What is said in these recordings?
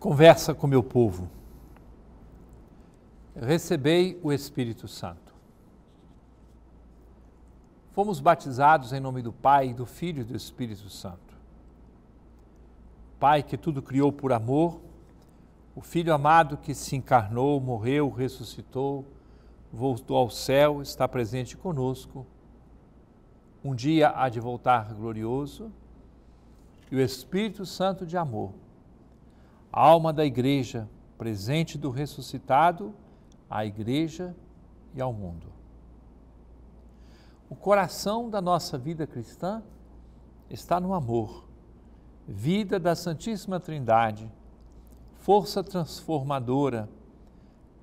Conversa com meu povo. Recebei o Espírito Santo. Fomos batizados em nome do Pai, do Filho e do Espírito Santo. Pai que tudo criou por amor, o Filho amado que se encarnou, morreu, ressuscitou, voltou ao céu, está presente conosco. Um dia há de voltar glorioso, e o Espírito Santo de amor alma da igreja, presente do ressuscitado, à igreja e ao mundo. O coração da nossa vida cristã está no amor, vida da Santíssima Trindade, força transformadora,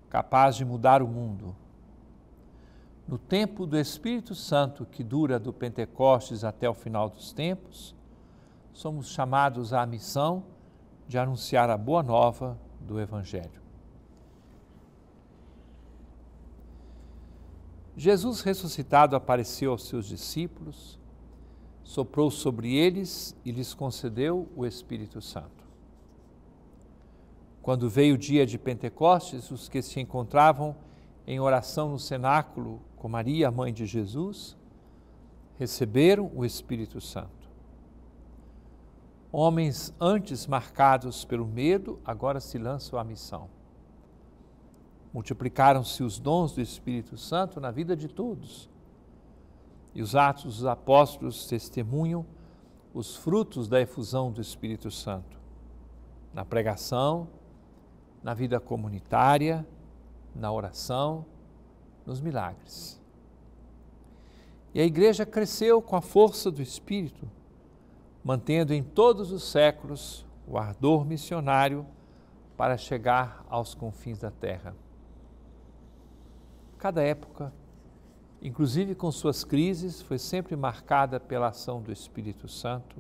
capaz de mudar o mundo. No tempo do Espírito Santo, que dura do Pentecostes até o final dos tempos, somos chamados à missão de anunciar a boa nova do Evangelho. Jesus ressuscitado apareceu aos seus discípulos, soprou sobre eles e lhes concedeu o Espírito Santo. Quando veio o dia de Pentecostes, os que se encontravam em oração no cenáculo com Maria, mãe de Jesus, receberam o Espírito Santo. Homens antes marcados pelo medo, agora se lançam à missão. Multiplicaram-se os dons do Espírito Santo na vida de todos. E os Atos dos Apóstolos testemunham os frutos da efusão do Espírito Santo na pregação, na vida comunitária, na oração, nos milagres. E a igreja cresceu com a força do Espírito mantendo em todos os séculos o ardor missionário para chegar aos confins da terra. Cada época, inclusive com suas crises, foi sempre marcada pela ação do Espírito Santo,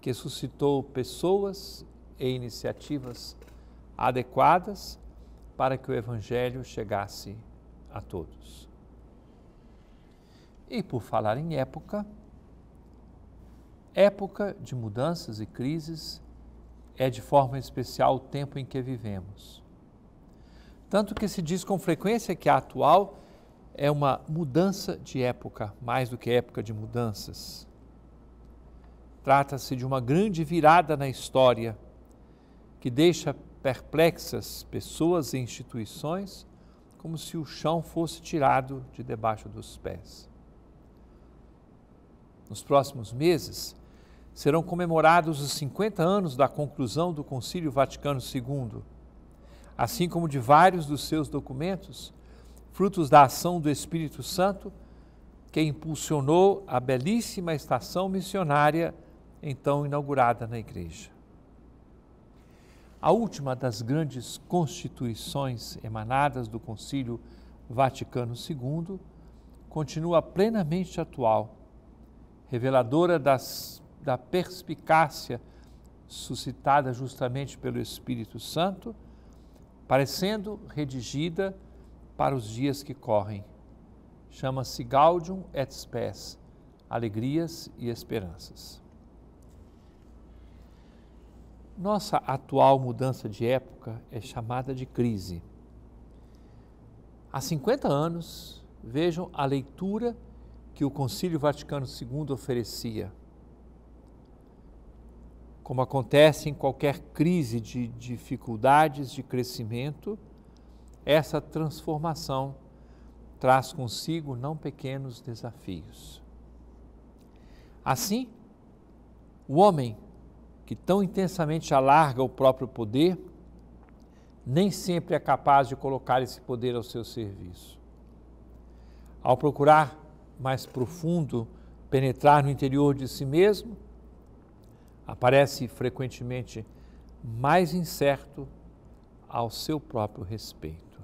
que suscitou pessoas e iniciativas adequadas para que o Evangelho chegasse a todos. E por falar em época, Época de mudanças e crises é de forma especial o tempo em que vivemos. Tanto que se diz com frequência que a atual é uma mudança de época, mais do que época de mudanças. Trata-se de uma grande virada na história que deixa perplexas pessoas e instituições, como se o chão fosse tirado de debaixo dos pés. Nos próximos meses, serão comemorados os 50 anos da conclusão do Concílio Vaticano II, assim como de vários dos seus documentos, frutos da ação do Espírito Santo, que impulsionou a belíssima estação missionária então inaugurada na Igreja. A última das grandes constituições emanadas do Concílio Vaticano II continua plenamente atual, reveladora das da perspicácia suscitada justamente pelo Espírito Santo, parecendo redigida para os dias que correm. Chama-se Gaudium et Spes, Alegrias e Esperanças. Nossa atual mudança de época é chamada de crise. Há 50 anos, vejam a leitura que o Concílio Vaticano II oferecia como acontece em qualquer crise de dificuldades de crescimento, essa transformação traz consigo não pequenos desafios. Assim, o homem que tão intensamente alarga o próprio poder, nem sempre é capaz de colocar esse poder ao seu serviço. Ao procurar mais profundo penetrar no interior de si mesmo, aparece frequentemente mais incerto ao seu próprio respeito.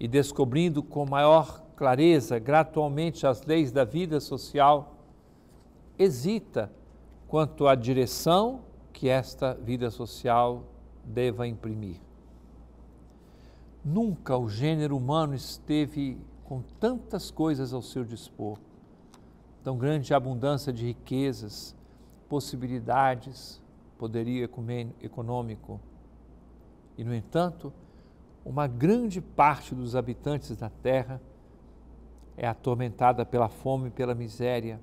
E descobrindo com maior clareza, gradualmente, as leis da vida social, hesita quanto à direção que esta vida social deva imprimir. Nunca o gênero humano esteve com tantas coisas ao seu dispor, tão grande abundância de riquezas, possibilidades, poderio econômico. E, no entanto, uma grande parte dos habitantes da terra é atormentada pela fome e pela miséria,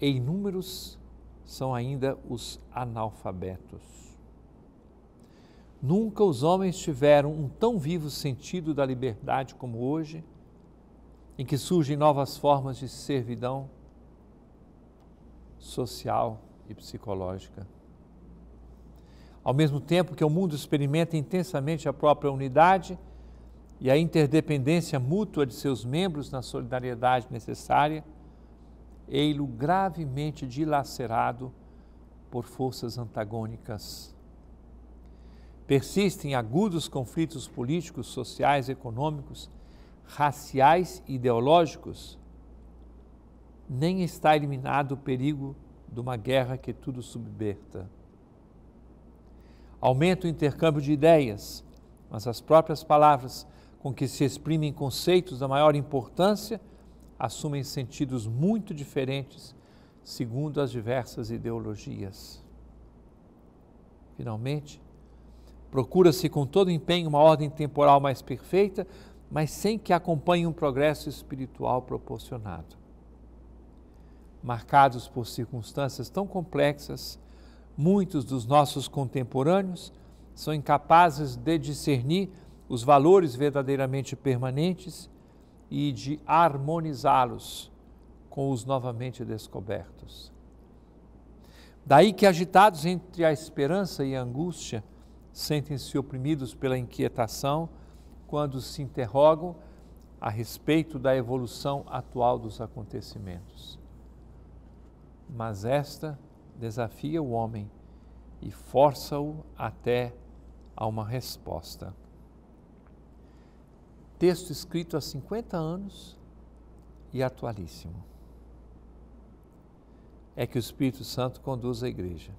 e inúmeros são ainda os analfabetos. Nunca os homens tiveram um tão vivo sentido da liberdade como hoje, em que surgem novas formas de servidão social e psicológica. Ao mesmo tempo que o mundo experimenta intensamente a própria unidade e a interdependência mútua de seus membros na solidariedade necessária, ei-lo gravemente dilacerado por forças antagônicas. Persistem agudos conflitos políticos, sociais, econômicos, raciais e ideológicos. Nem está eliminado o perigo de uma guerra que tudo subverta. Aumenta o intercâmbio de ideias, mas as próprias palavras com que se exprimem conceitos da maior importância assumem sentidos muito diferentes segundo as diversas ideologias. Finalmente, procura-se com todo empenho uma ordem temporal mais perfeita, mas sem que acompanhe um progresso espiritual proporcionado marcados por circunstâncias tão complexas, muitos dos nossos contemporâneos são incapazes de discernir os valores verdadeiramente permanentes e de harmonizá-los com os novamente descobertos. Daí que, agitados entre a esperança e a angústia, sentem-se oprimidos pela inquietação quando se interrogam a respeito da evolução atual dos acontecimentos mas esta desafia o homem e força-o até a uma resposta. Texto escrito há 50 anos e atualíssimo. É que o Espírito Santo conduz a igreja.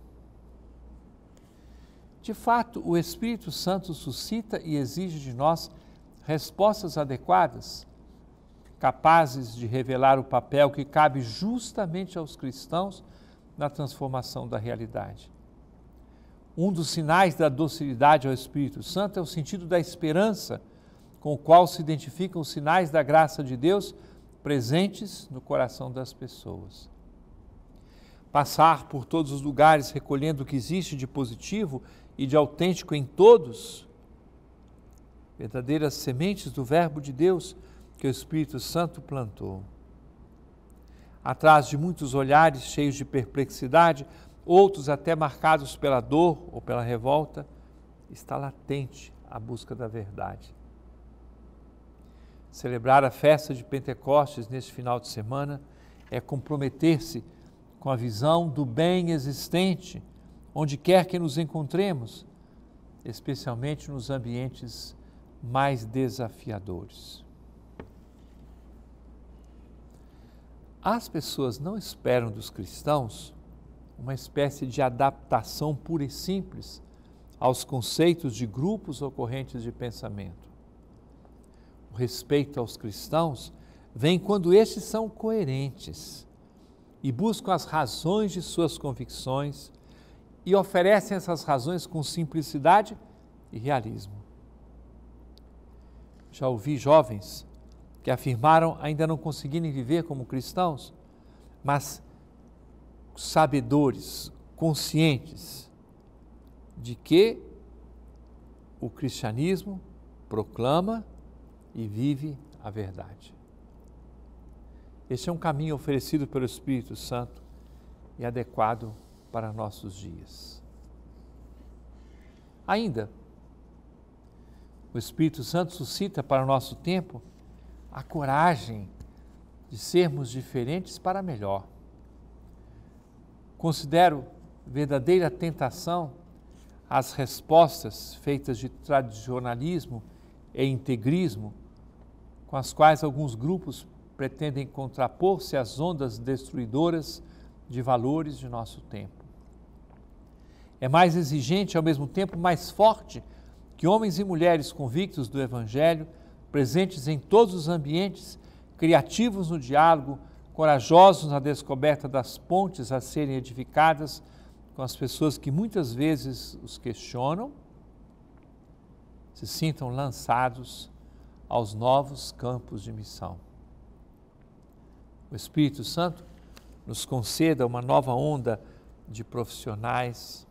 De fato, o Espírito Santo suscita e exige de nós respostas adequadas capazes de revelar o papel que cabe justamente aos cristãos na transformação da realidade. Um dos sinais da docilidade ao Espírito Santo é o sentido da esperança, com o qual se identificam os sinais da graça de Deus presentes no coração das pessoas. Passar por todos os lugares recolhendo o que existe de positivo e de autêntico em todos, verdadeiras sementes do Verbo de Deus, que o Espírito Santo plantou. Atrás de muitos olhares cheios de perplexidade, outros até marcados pela dor ou pela revolta, está latente a busca da verdade. Celebrar a festa de Pentecostes neste final de semana é comprometer-se com a visão do bem existente, onde quer que nos encontremos, especialmente nos ambientes mais desafiadores. as pessoas não esperam dos cristãos uma espécie de adaptação pura e simples aos conceitos de grupos ou correntes de pensamento. O respeito aos cristãos vem quando estes são coerentes e buscam as razões de suas convicções e oferecem essas razões com simplicidade e realismo. Já ouvi jovens que afirmaram ainda não conseguirem viver como cristãos, mas sabedores, conscientes de que o cristianismo proclama e vive a verdade. Este é um caminho oferecido pelo Espírito Santo e adequado para nossos dias. Ainda, o Espírito Santo suscita para o nosso tempo a coragem de sermos diferentes para melhor. Considero verdadeira tentação as respostas feitas de tradicionalismo e integrismo, com as quais alguns grupos pretendem contrapor-se às ondas destruidoras de valores de nosso tempo. É mais exigente, ao mesmo tempo mais forte, que homens e mulheres convictos do Evangelho presentes em todos os ambientes, criativos no diálogo, corajosos na descoberta das pontes a serem edificadas com as pessoas que muitas vezes os questionam, se sintam lançados aos novos campos de missão. O Espírito Santo nos conceda uma nova onda de profissionais,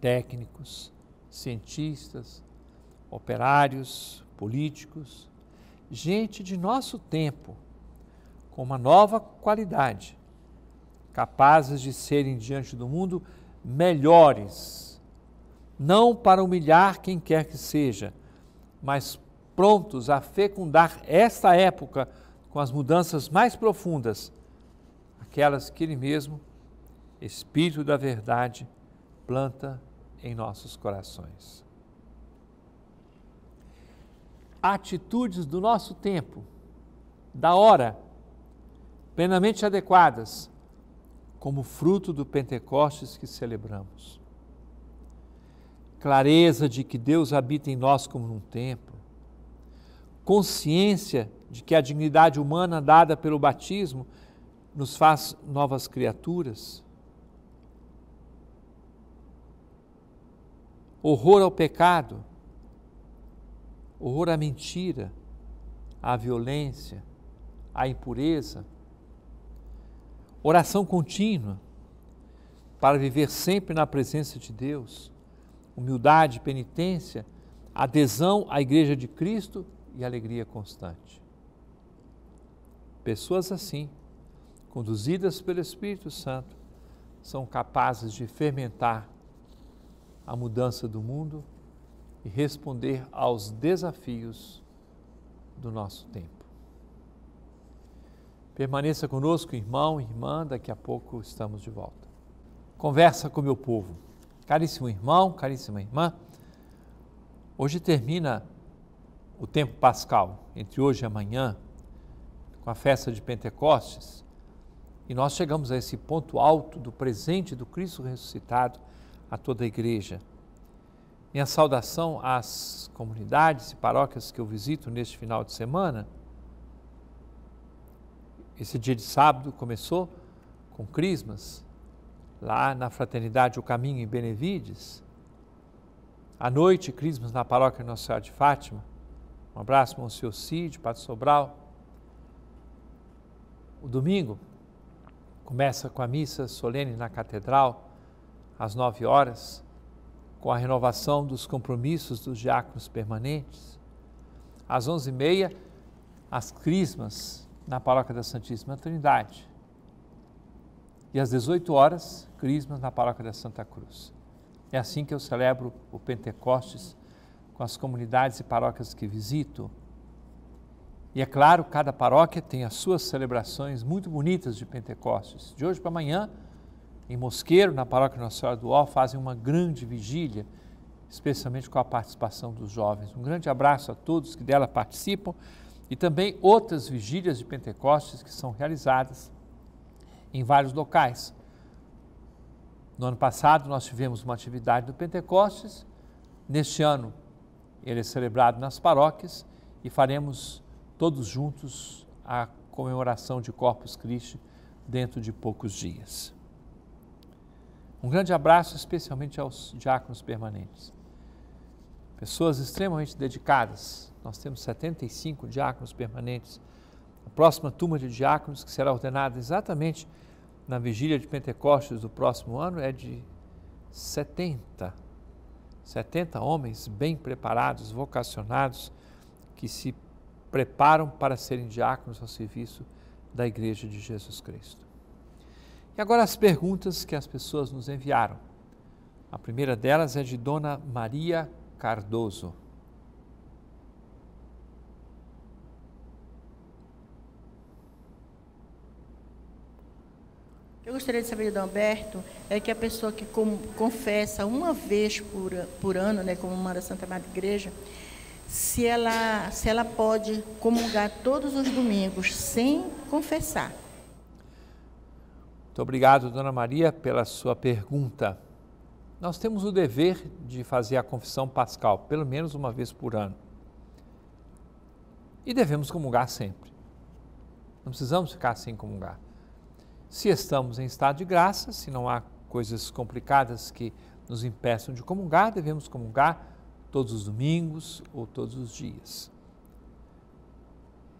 técnicos, cientistas, operários, políticos, gente de nosso tempo, com uma nova qualidade, capazes de serem diante do mundo melhores, não para humilhar quem quer que seja, mas prontos a fecundar esta época com as mudanças mais profundas, aquelas que Ele mesmo, Espírito da Verdade, planta em nossos corações atitudes do nosso tempo, da hora, plenamente adequadas, como fruto do Pentecostes que celebramos. Clareza de que Deus habita em nós como num templo, consciência de que a dignidade humana dada pelo batismo nos faz novas criaturas. Horror ao pecado, horror à mentira, à violência, à impureza. Oração contínua para viver sempre na presença de Deus, humildade, penitência, adesão à Igreja de Cristo e alegria constante. Pessoas assim, conduzidas pelo Espírito Santo, são capazes de fermentar a mudança do mundo e responder aos desafios do nosso tempo. Permaneça conosco, irmão irmã, daqui a pouco estamos de volta. Conversa com meu povo. Caríssimo irmão, caríssima irmã, hoje termina o tempo pascal, entre hoje e amanhã, com a festa de Pentecostes, e nós chegamos a esse ponto alto do presente do Cristo ressuscitado a toda a igreja minha saudação às comunidades e paróquias que eu visito neste final de semana. Esse dia de sábado começou com Crismas, lá na Fraternidade O Caminho em Benevides. À noite, Crismas na paróquia Nossa Senhora de Fátima. Um abraço, Monsenhor Cid, Padre Sobral. O domingo começa com a missa solene na Catedral, às nove horas com a renovação dos compromissos dos diáconos permanentes. Às 11h30, as crismas na Paróquia da Santíssima Trindade. E às 18 horas, crismas na Paróquia da Santa Cruz. É assim que eu celebro o Pentecostes com as comunidades e paróquias que visito. E é claro, cada paróquia tem as suas celebrações muito bonitas de Pentecostes. De hoje para amanhã, em Mosqueiro, na paróquia Nossa Senhora do Ó, fazem uma grande vigília, especialmente com a participação dos jovens. Um grande abraço a todos que dela participam e também outras vigílias de Pentecostes que são realizadas em vários locais. No ano passado nós tivemos uma atividade do Pentecostes, neste ano ele é celebrado nas paróquias e faremos todos juntos a comemoração de Corpus Christi dentro de poucos dias. Um grande abraço especialmente aos diáconos permanentes. Pessoas extremamente dedicadas. Nós temos 75 diáconos permanentes. A próxima turma de diáconos que será ordenada exatamente na vigília de Pentecostes do próximo ano é de 70. 70 homens bem preparados, vocacionados, que se preparam para serem diáconos ao serviço da Igreja de Jesus Cristo. E agora as perguntas que as pessoas nos enviaram. A primeira delas é de Dona Maria Cardoso. Eu gostaria de saber do Alberto é que a pessoa que com, confessa uma vez por, por ano, né, como manda Santa Madre Igreja, se ela, se ela pode comungar todos os domingos sem confessar. Muito obrigado, Dona Maria, pela sua pergunta. Nós temos o dever de fazer a confissão pascal, pelo menos uma vez por ano. E devemos comungar sempre. Não precisamos ficar sem comungar. Se estamos em estado de graça, se não há coisas complicadas que nos impeçam de comungar, devemos comungar todos os domingos ou todos os dias.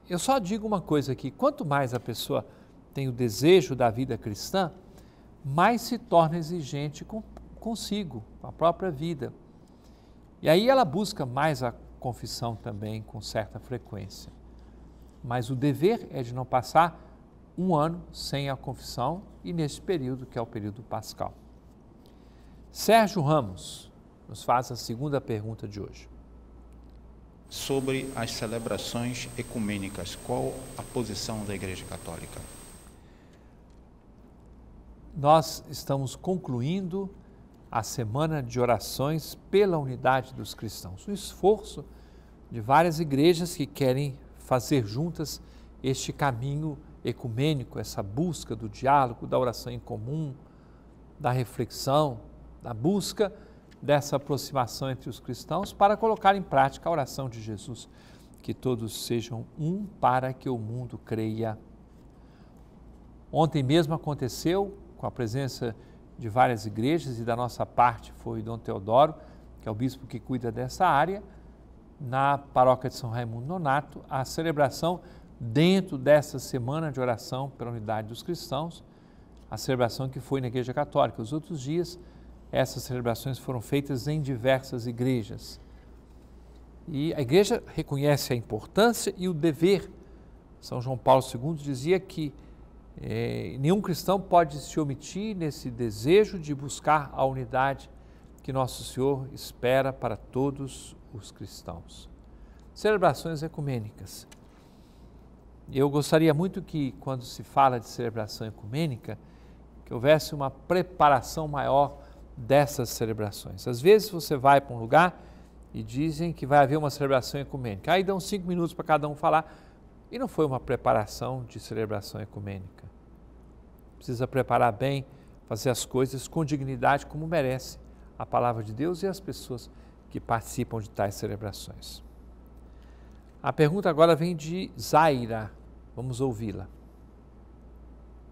Eu só digo uma coisa aqui: quanto mais a pessoa tem o desejo da vida cristã, mais se torna exigente com, consigo, com a própria vida. E aí ela busca mais a confissão também com certa frequência. Mas o dever é de não passar um ano sem a confissão e nesse período que é o período pascal. Sérgio Ramos nos faz a segunda pergunta de hoje. Sobre as celebrações ecumênicas, qual a posição da Igreja Católica? nós estamos concluindo a semana de orações pela unidade dos cristãos. O esforço de várias igrejas que querem fazer juntas este caminho ecumênico, essa busca do diálogo, da oração em comum, da reflexão, da busca dessa aproximação entre os cristãos para colocar em prática a oração de Jesus. Que todos sejam um para que o mundo creia. Ontem mesmo aconteceu com a presença de várias igrejas e da nossa parte foi Dom Teodoro, que é o bispo que cuida dessa área, na paróquia de São Raimundo Nonato, a celebração dentro dessa semana de oração pela unidade dos cristãos, a celebração que foi na Igreja Católica. Os outros dias, essas celebrações foram feitas em diversas igrejas. E a igreja reconhece a importância e o dever. São João Paulo II dizia que é, nenhum cristão pode se omitir nesse desejo de buscar a unidade que Nosso Senhor espera para todos os cristãos. Celebrações ecumênicas. Eu gostaria muito que, quando se fala de celebração ecumênica, que houvesse uma preparação maior dessas celebrações. Às vezes você vai para um lugar e dizem que vai haver uma celebração ecumênica. Aí dão cinco minutos para cada um falar e não foi uma preparação de celebração ecumênica precisa preparar bem, fazer as coisas com dignidade, como merece a palavra de Deus e as pessoas que participam de tais celebrações. A pergunta agora vem de Zaira. Vamos ouvi-la.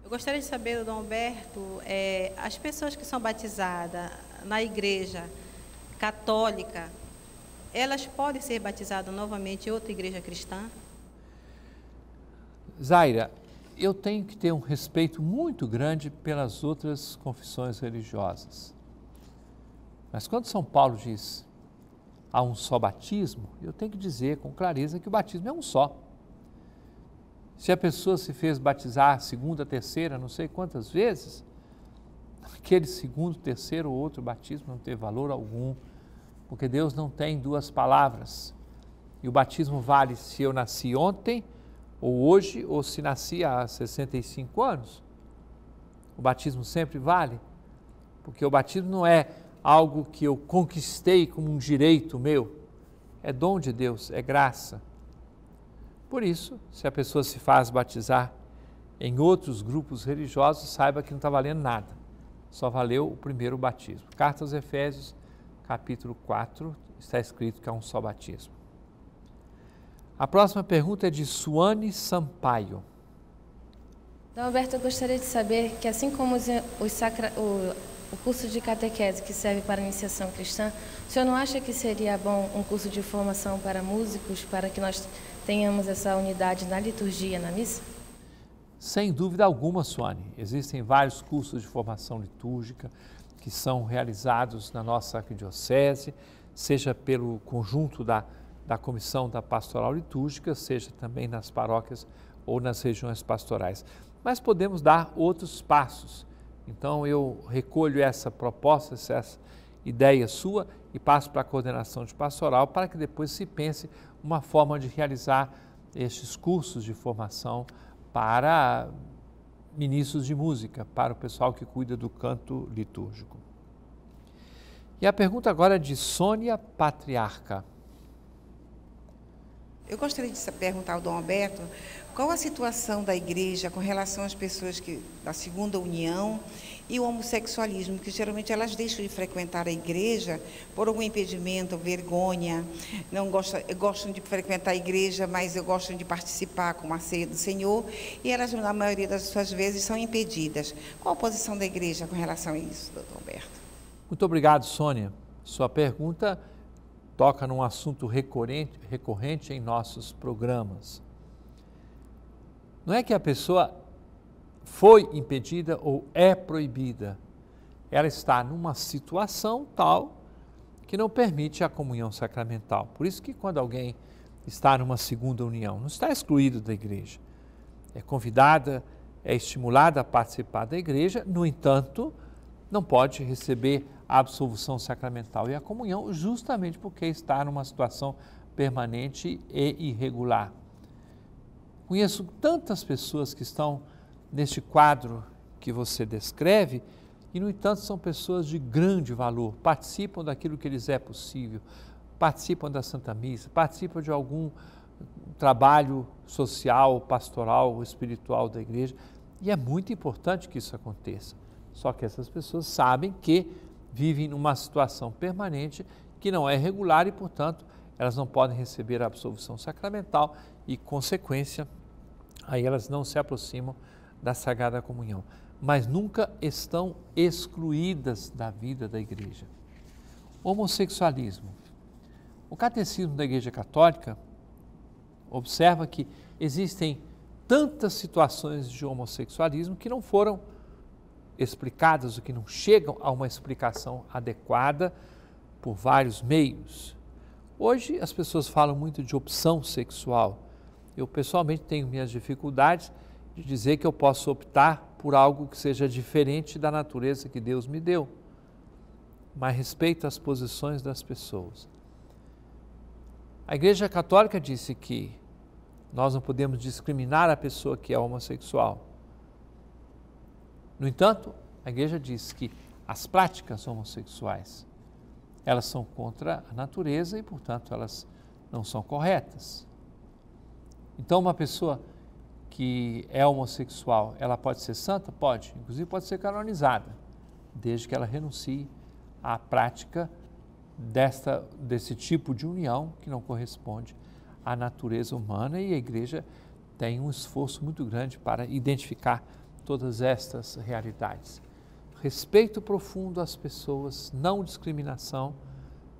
Eu gostaria de saber, Dom Alberto, é, as pessoas que são batizadas na igreja católica, elas podem ser batizadas novamente em outra igreja cristã? Zaira, eu tenho que ter um respeito muito grande pelas outras confissões religiosas. Mas quando São Paulo diz há um só batismo, eu tenho que dizer com clareza que o batismo é um só. Se a pessoa se fez batizar segunda, terceira, não sei quantas vezes, aquele segundo, terceiro ou outro batismo não tem valor algum, porque Deus não tem duas palavras. E o batismo vale se eu nasci ontem ou hoje, ou se nascia há 65 anos. O batismo sempre vale, porque o batismo não é algo que eu conquistei como um direito meu, é dom de Deus, é graça. Por isso, se a pessoa se faz batizar em outros grupos religiosos, saiba que não está valendo nada, só valeu o primeiro batismo. Carta aos Efésios, capítulo 4, está escrito que há um só batismo. A próxima pergunta é de Suane Sampaio. Então, Alberto, eu gostaria de saber que, assim como os, os sacra, o, o curso de catequese que serve para a iniciação cristã, o senhor não acha que seria bom um curso de formação para músicos, para que nós tenhamos essa unidade na liturgia, na missa? Sem dúvida alguma, Suane. Existem vários cursos de formação litúrgica que são realizados na nossa arquidiocese, seja pelo conjunto da da comissão da pastoral litúrgica, seja também nas paróquias ou nas regiões pastorais. Mas podemos dar outros passos. Então eu recolho essa proposta, essa ideia sua e passo para a coordenação de pastoral para que depois se pense uma forma de realizar estes cursos de formação para ministros de música, para o pessoal que cuida do canto litúrgico. E a pergunta agora é de Sônia Patriarca. Eu gostaria de perguntar ao Dom Alberto qual a situação da igreja com relação às pessoas que, da segunda união e o homossexualismo, que geralmente elas deixam de frequentar a igreja por algum impedimento, vergonha, não gostam, gostam de frequentar a igreja, mas gostam de participar com a ceia do Senhor e elas, na maioria das suas vezes, são impedidas. Qual a posição da igreja com relação a isso, doutor Alberto? Muito obrigado, Sônia. Sua pergunta toca num assunto recorrente, recorrente em nossos programas. Não é que a pessoa foi impedida ou é proibida. Ela está numa situação tal que não permite a comunhão sacramental. Por isso que quando alguém está numa segunda união, não está excluído da igreja. É convidada, é estimulada a participar da igreja, no entanto, não pode receber a absolvição sacramental e a comunhão, justamente porque está numa situação permanente e irregular. Conheço tantas pessoas que estão neste quadro que você descreve e, no entanto, são pessoas de grande valor, participam daquilo que lhes é possível, participam da Santa Missa, participam de algum trabalho social, pastoral, espiritual da igreja. E é muito importante que isso aconteça. Só que essas pessoas sabem que vivem numa situação permanente que não é regular e, portanto, elas não podem receber a absolvição sacramental e, consequência, aí elas não se aproximam da Sagrada Comunhão, mas nunca estão excluídas da vida da igreja. Homossexualismo. O catecismo da Igreja Católica observa que existem tantas situações de homossexualismo que não foram explicadas o que não chegam a uma explicação adequada por vários meios. Hoje as pessoas falam muito de opção sexual. Eu pessoalmente tenho minhas dificuldades de dizer que eu posso optar por algo que seja diferente da natureza que Deus me deu. Mas respeito às posições das pessoas. A Igreja Católica disse que nós não podemos discriminar a pessoa que é homossexual. No entanto, a igreja diz que as práticas homossexuais, elas são contra a natureza e, portanto, elas não são corretas. Então, uma pessoa que é homossexual, ela pode ser santa? Pode, inclusive pode ser canonizada, desde que ela renuncie à prática desta, desse tipo de união que não corresponde à natureza humana e a igreja tem um esforço muito grande para identificar todas estas realidades. Respeito profundo às pessoas, não discriminação,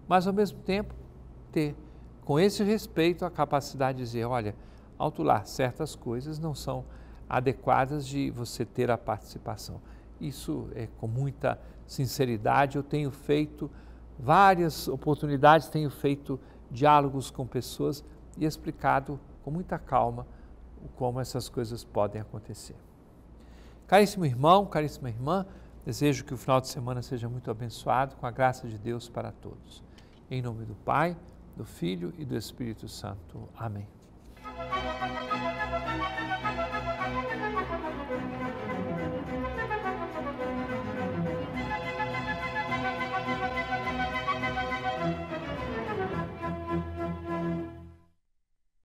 mas ao mesmo tempo ter, com esse respeito, a capacidade de dizer: olha, lá, certas coisas não são adequadas de você ter a participação. Isso é com muita sinceridade. Eu tenho feito várias oportunidades, tenho feito diálogos com pessoas e explicado com muita calma como essas coisas podem acontecer. Caríssimo irmão, caríssima irmã, desejo que o final de semana seja muito abençoado com a graça de Deus para todos. Em nome do Pai, do Filho e do Espírito Santo. Amém.